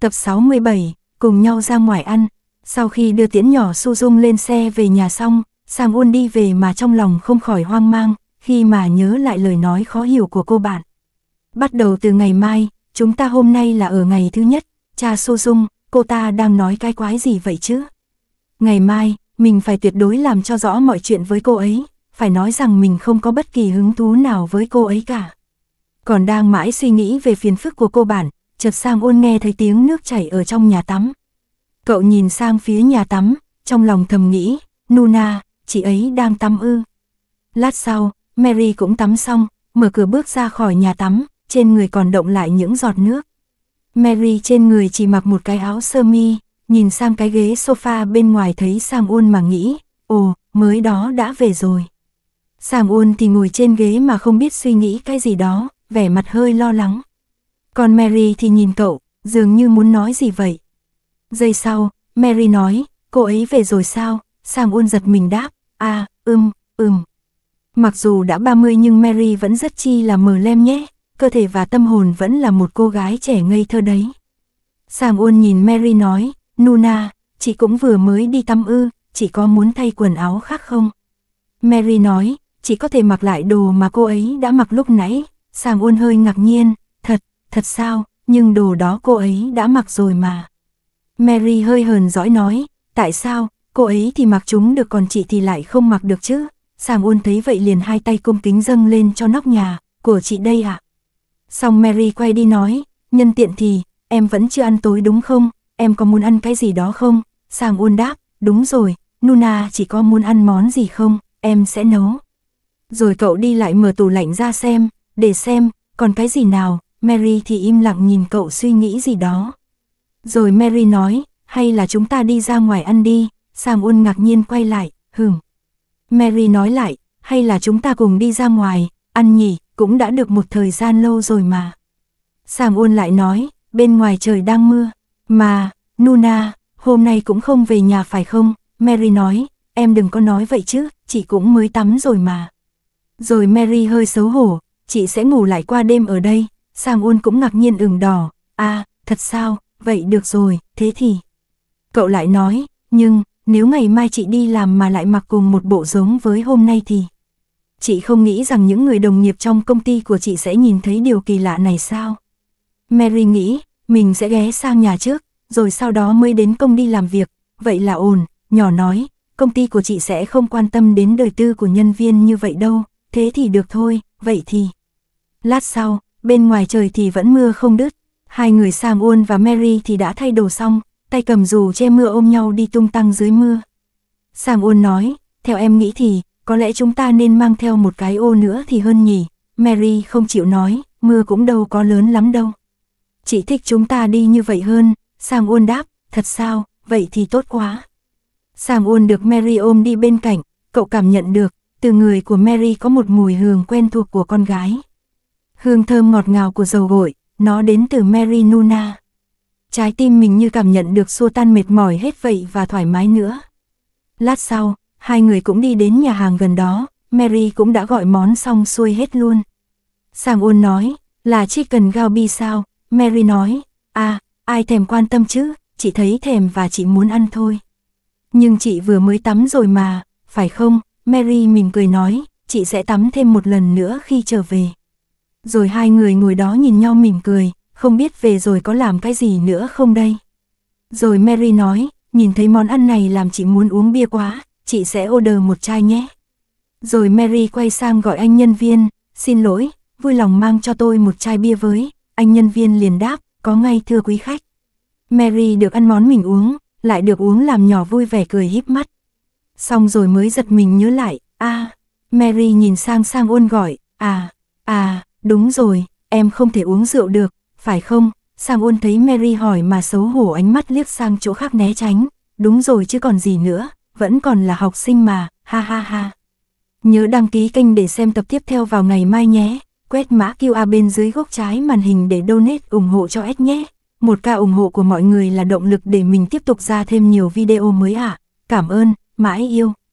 Tập 67, cùng nhau ra ngoài ăn. Sau khi đưa tiễn nhỏ Su Dung lên xe về nhà xong, Sang Un đi về mà trong lòng không khỏi hoang mang, khi mà nhớ lại lời nói khó hiểu của cô bạn. Bắt đầu từ ngày mai, chúng ta hôm nay là ở ngày thứ nhất, cha Su Dung, cô ta đang nói cái quái gì vậy chứ? Ngày mai, mình phải tuyệt đối làm cho rõ mọi chuyện với cô ấy, phải nói rằng mình không có bất kỳ hứng thú nào với cô ấy cả. Còn đang mãi suy nghĩ về phiền phức của cô bạn chợt sang ôn nghe thấy tiếng nước chảy ở trong nhà tắm. Cậu nhìn sang phía nhà tắm, trong lòng thầm nghĩ, Nuna, chị ấy đang tắm ư. Lát sau, Mary cũng tắm xong, mở cửa bước ra khỏi nhà tắm, trên người còn động lại những giọt nước. Mary trên người chỉ mặc một cái áo sơ mi, nhìn sang cái ghế sofa bên ngoài thấy Sang ôn mà nghĩ, ồ, mới đó đã về rồi. Sang ôn thì ngồi trên ghế mà không biết suy nghĩ cái gì đó, vẻ mặt hơi lo lắng. Còn Mary thì nhìn cậu, dường như muốn nói gì vậy. Giây sau, Mary nói, cô ấy về rồi sao? sang Uôn giật mình đáp, à, ưm, ừm. Mặc dù đã 30 nhưng Mary vẫn rất chi là mờ lem nhé, cơ thể và tâm hồn vẫn là một cô gái trẻ ngây thơ đấy. sang Uôn nhìn Mary nói, Nuna, chị cũng vừa mới đi tắm ư, chị có muốn thay quần áo khác không? Mary nói, chỉ có thể mặc lại đồ mà cô ấy đã mặc lúc nãy, sang Uôn hơi ngạc nhiên, thật sao, nhưng đồ đó cô ấy đã mặc rồi mà. Mary hơi hờn dõi nói, tại sao, cô ấy thì mặc chúng được còn chị thì lại không mặc được chứ. Sàng ôn thấy vậy liền hai tay cung kính dâng lên cho nóc nhà, của chị đây ạ. À? Xong Mary quay đi nói, nhân tiện thì, em vẫn chưa ăn tối đúng không, em có muốn ăn cái gì đó không? Sàng ôn đáp, đúng rồi, Nuna chỉ có muốn ăn món gì không, em sẽ nấu. Rồi cậu đi lại mở tủ lạnh ra xem, để xem, còn cái gì nào, Mary thì im lặng nhìn cậu suy nghĩ gì đó. Rồi Mary nói, hay là chúng ta đi ra ngoài ăn đi, Sam Un ngạc nhiên quay lại, hừm. Mary nói lại, hay là chúng ta cùng đi ra ngoài, ăn nhỉ, cũng đã được một thời gian lâu rồi mà. Sam Un lại nói, bên ngoài trời đang mưa, mà, Nuna, hôm nay cũng không về nhà phải không? Mary nói, em đừng có nói vậy chứ, chị cũng mới tắm rồi mà. Rồi Mary hơi xấu hổ, chị sẽ ngủ lại qua đêm ở đây, Sang Un cũng ngạc nhiên ửng đỏ, a à, thật sao, vậy được rồi, thế thì. Cậu lại nói, nhưng, nếu ngày mai chị đi làm mà lại mặc cùng một bộ giống với hôm nay thì. Chị không nghĩ rằng những người đồng nghiệp trong công ty của chị sẽ nhìn thấy điều kỳ lạ này sao? Mary nghĩ, mình sẽ ghé sang nhà trước, rồi sau đó mới đến công đi làm việc, vậy là ổn, nhỏ nói, công ty của chị sẽ không quan tâm đến đời tư của nhân viên như vậy đâu, thế thì được thôi, vậy thì. Lát sau, bên ngoài trời thì vẫn mưa không đứt. Hai người Sam Uôn và Mary thì đã thay đồ xong, tay cầm dù che mưa ôm nhau đi tung tăng dưới mưa. Sam Uôn nói, theo em nghĩ thì, có lẽ chúng ta nên mang theo một cái ô nữa thì hơn nhỉ. Mary không chịu nói, mưa cũng đâu có lớn lắm đâu. Chị thích chúng ta đi như vậy hơn, Sam Uôn đáp, thật sao, vậy thì tốt quá. Sam Uôn được Mary ôm đi bên cạnh, cậu cảm nhận được, từ người của Mary có một mùi hương quen thuộc của con gái. Hương thơm ngọt ngào của dầu gội, nó đến từ Mary Nuna. Trái tim mình như cảm nhận được xua tan mệt mỏi hết vậy và thoải mái nữa. Lát sau, hai người cũng đi đến nhà hàng gần đó, Mary cũng đã gọi món xong xuôi hết luôn. Sang ôn nói, là gao bi sao, Mary nói, à, ai thèm quan tâm chứ, chị thấy thèm và chị muốn ăn thôi. Nhưng chị vừa mới tắm rồi mà, phải không, Mary mỉm cười nói, chị sẽ tắm thêm một lần nữa khi trở về rồi hai người ngồi đó nhìn nhau mỉm cười, không biết về rồi có làm cái gì nữa không đây. Rồi Mary nói, nhìn thấy món ăn này làm chị muốn uống bia quá, chị sẽ order một chai nhé. Rồi Mary quay sang gọi anh nhân viên, xin lỗi, vui lòng mang cho tôi một chai bia với, anh nhân viên liền đáp, có ngay thưa quý khách. Mary được ăn món mình uống, lại được uống làm nhỏ vui vẻ cười híp mắt. Xong rồi mới giật mình nhớ lại, a à, Mary nhìn sang sang ôn gọi, à, à, Đúng rồi, em không thể uống rượu được, phải không? Sang ôn thấy Mary hỏi mà xấu hổ ánh mắt liếc sang chỗ khác né tránh. Đúng rồi chứ còn gì nữa, vẫn còn là học sinh mà, ha ha ha. Nhớ đăng ký kênh để xem tập tiếp theo vào ngày mai nhé. Quét mã QR bên dưới góc trái màn hình để donate ủng hộ cho ad nhé. Một ca ủng hộ của mọi người là động lực để mình tiếp tục ra thêm nhiều video mới ạ. À. Cảm ơn, mãi yêu.